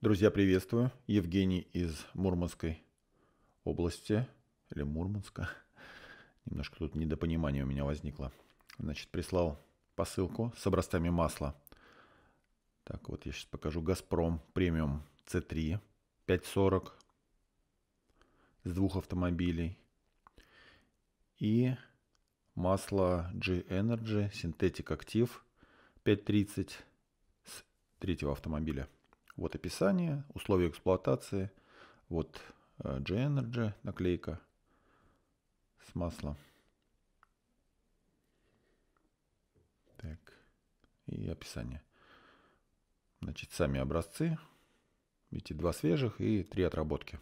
Друзья, приветствую. Евгений из Мурманской области, или Мурманска. Немножко тут недопонимание у меня возникло. Значит, прислал посылку с образцами масла. Так, вот я сейчас покажу. «Газпром» премиум C3 540 с двух автомобилей. И масло G-Energy синтетик актив 530 с третьего автомобиля – вот описание, условия эксплуатации. Вот э, G-Energy наклейка с маслом. Так, и описание. Значит, сами образцы. Видите, два свежих и три отработки.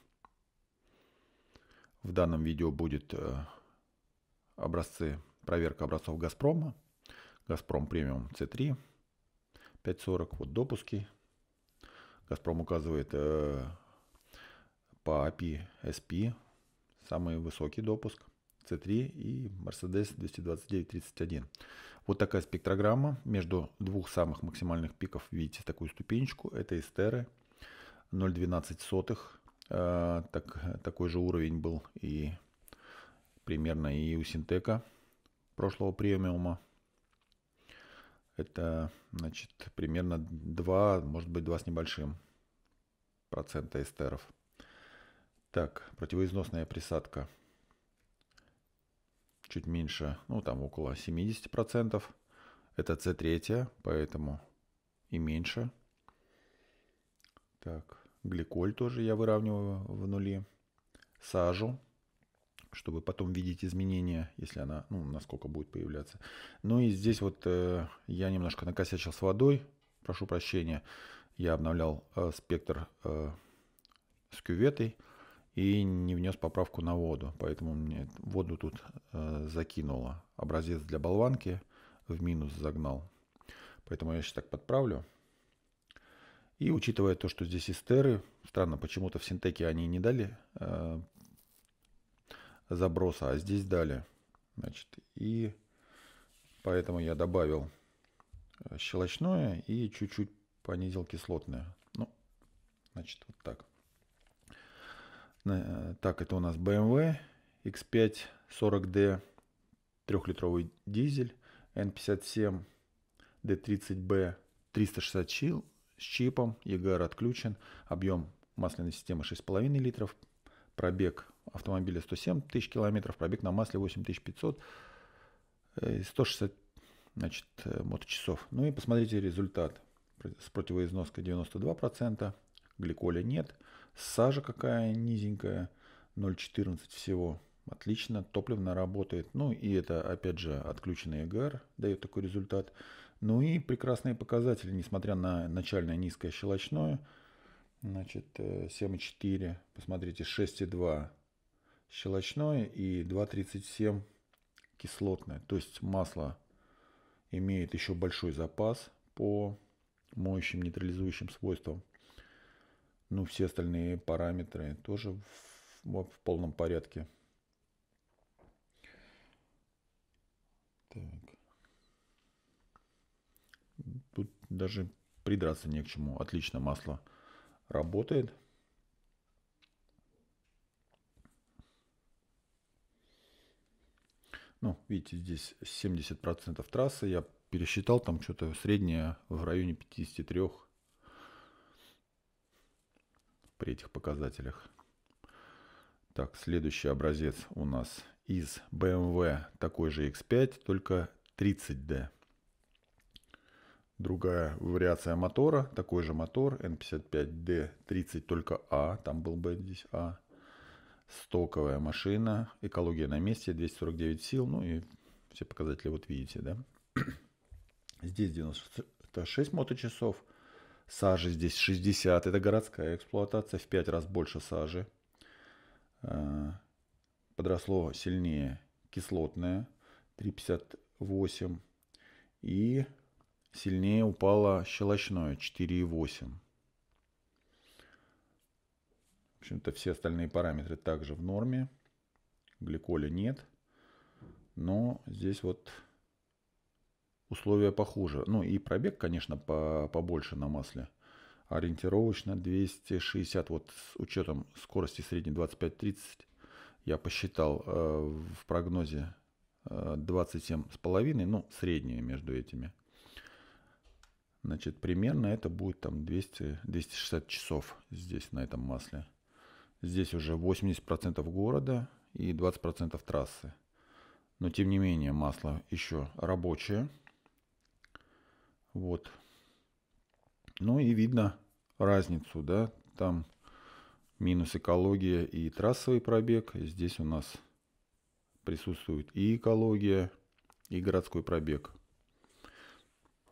В данном видео будет э, образцы, проверка образцов Газпрома. Газпром премиум C3, 540, вот допуски Газпром указывает э, по API SP самый высокий допуск C3 и Mercedes 31. Вот такая спектрограмма между двух самых максимальных пиков. Видите такую ступенечку. Это Эстеры 0,12 сотых. Э, так, такой же уровень был и примерно и у Синтека прошлого премиума. Это, значит, примерно 2, может быть, 2 с небольшим процента эстеров. Так, противоизносная присадка чуть меньше, ну там около 70%. Это С3, поэтому и меньше. Так, гликоль тоже я выравниваю в нули. Сажу, чтобы потом видеть изменения, если она, ну, насколько будет появляться. Ну и здесь вот э, я немножко накосячил с водой, прошу прощения я обновлял э, спектр э, с кюветой и не внес поправку на воду. Поэтому мне воду тут э, закинуло. Образец для болванки в минус загнал. Поэтому я сейчас так подправлю. И учитывая то, что здесь эстеры, странно, почему-то в синтеке они не дали э, заброса, а здесь дали. Значит, и поэтому я добавил э, щелочное и чуть-чуть понизил кислотное. Ну, значит, вот так. Э, так, это у нас BMW X5 40D, трехлитровый дизель, N57 D30B, 360 сил с чипом, EGR отключен, объем масляной системы 6,5 литров, пробег автомобиля 107 тысяч километров, пробег на масле 8500, 160 э, значит, э, моточасов. Ну и посмотрите результат с противоизноской 92%, гликоля нет, сажа какая низенькая, 0,14 всего. Отлично, топливно работает. Ну и это, опять же, отключенный ЭГР дает такой результат. Ну и прекрасные показатели, несмотря на начальное низкое щелочное. Значит, 7,4, э, посмотрите, 6,2 щелочное и 2,37 кислотное. То есть масло имеет еще большой запас по моющим нейтрализующим свойством. Ну, все остальные параметры тоже в, в полном порядке. Так. Тут даже придраться не к чему. Отлично масло работает. Ну, видите, здесь 70% трассы. Я пересчитал, там что-то среднее в районе 53 при этих показателях. Так, следующий образец у нас из BMW эм такой же X5, только 30D. Другая вариация мотора, такой же мотор, N55D30, только А, там был бы здесь А. Стоковая машина, экология на месте, 249 сил, ну и все показатели вот видите, да. Здесь 96 моточасов. Сажи здесь 60. Это городская эксплуатация. В 5 раз больше сажи. Э, подросло сильнее кислотное. 3,58. И сильнее упало щелочное. 4,8. В общем-то, все остальные параметры также в норме. Гликоля нет. Но здесь вот условия похуже. Ну и пробег, конечно, по, побольше на масле. Ориентировочно 260, вот с учетом скорости средней 25-30, я посчитал э, в прогнозе э, 27,5, ну, среднее между этими. Значит, примерно это будет там 200, 260 часов здесь, на этом масле. Здесь уже 80% города и 20% трассы. Но тем не менее масло еще рабочее. Вот. Ну и видно разницу, да, там минус экология и трассовый пробег. Здесь у нас присутствует и экология, и городской пробег.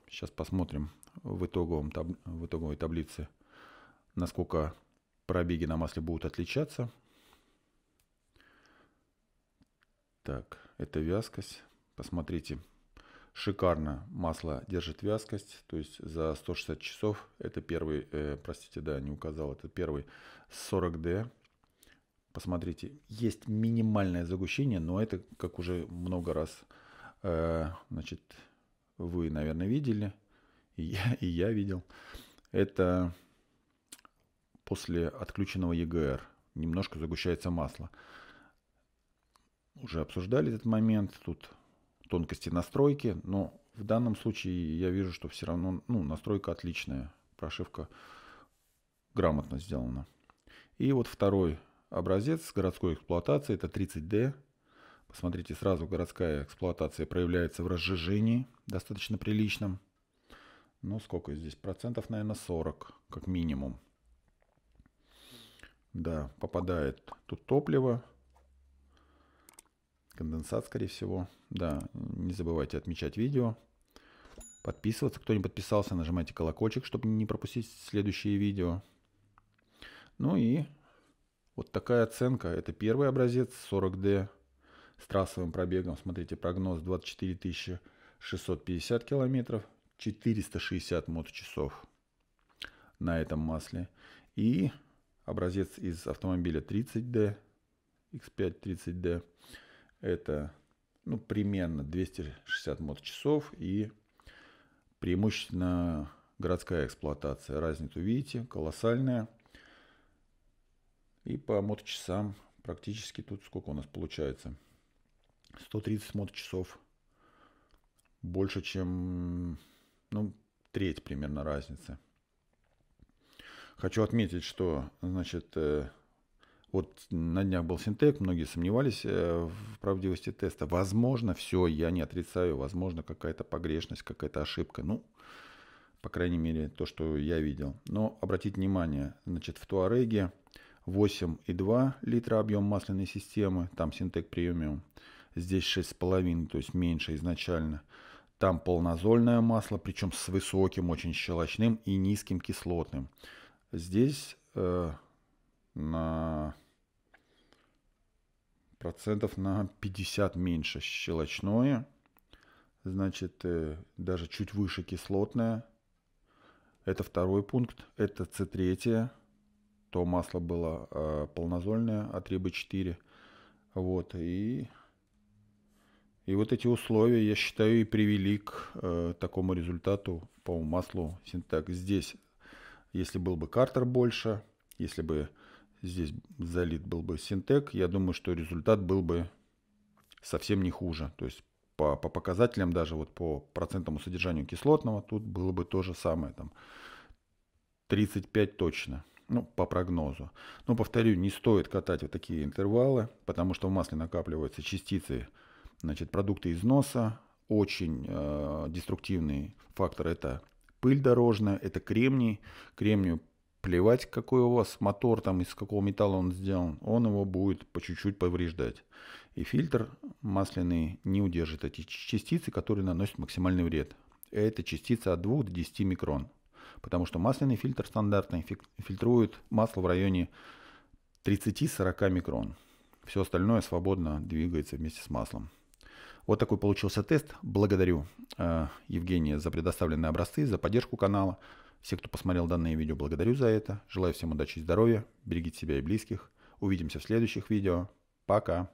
Сейчас посмотрим в, итоговом в итоговой таблице, насколько пробеги на масле будут отличаться. Так, это вязкость. Посмотрите, Шикарно. Масло держит вязкость. То есть за 160 часов. Это первый, э, простите, да, не указал. Это первый 40D. Посмотрите, есть минимальное загущение, но это, как уже много раз, э, значит, вы, наверное, видели. И я, и я видел. Это после отключенного ЕГР. немножко загущается масло. Уже обсуждали этот момент. Тут тонкости настройки, но в данном случае я вижу, что все равно ну, настройка отличная, прошивка грамотно сделана. И вот второй образец городской эксплуатации, это 30D. Посмотрите, сразу городская эксплуатация проявляется в разжижении, достаточно приличном. Ну, сколько здесь? Процентов, наверное, 40, как минимум. Да, попадает тут топливо, Конденсат, скорее всего. Да, не забывайте отмечать видео. Подписываться. Кто не подписался, нажимайте колокольчик, чтобы не пропустить следующие видео. Ну и вот такая оценка. Это первый образец 40D с трассовым пробегом. Смотрите, прогноз 24 650 километров, 460 моточасов на этом масле. И образец из автомобиля 30D, X5 30D это ну, примерно 260 моточасов и преимущественно городская эксплуатация. Разницу видите, колоссальная. И по моточасам практически тут сколько у нас получается? 130 моточасов. Больше, чем ну, треть примерно разницы. Хочу отметить, что значит, э, вот на днях был синтек, многие сомневались э, в правдивости теста. Возможно, все, я не отрицаю, возможно, какая-то погрешность, какая-то ошибка. Ну, по крайней мере, то, что я видел. Но обратите внимание, значит, в Туареге 8,2 литра объем масляной системы, там синтек премиум. Здесь 6,5, то есть меньше изначально. Там полнозольное масло, причем с высоким, очень щелочным и низким кислотным. Здесь э, на процентов на 50 меньше щелочное, значит, э, даже чуть выше кислотное. Это второй пункт, это С3, то масло было э, полнозольное, а 3 Б4. Вот, и, и вот эти условия, я считаю, и привели к э, такому результату по маслу синтак. Здесь, если был бы картер больше, если бы здесь залит был бы синтек, я думаю, что результат был бы совсем не хуже. То есть по, по показателям, даже вот по процентному содержанию кислотного, тут было бы то же самое, там 35 точно, ну, по прогнозу. Но, повторю, не стоит катать вот такие интервалы, потому что в масле накапливаются частицы, значит, продукты износа, очень э, деструктивный фактор это пыль дорожная, это кремний. Кремнию Плевать, какой у вас мотор там, из какого металла он сделан, он его будет по чуть-чуть повреждать. И фильтр масляный не удержит эти частицы, которые наносят максимальный вред. Это частица от 2 до 10 микрон. Потому что масляный фильтр стандартный фильтрует масло в районе 30-40 микрон. Все остальное свободно двигается вместе с маслом. Вот такой получился тест. Благодарю э, Евгения за предоставленные образцы, за поддержку канала. Все, кто посмотрел данное видео, благодарю за это. Желаю всем удачи и здоровья. Берегите себя и близких. Увидимся в следующих видео. Пока.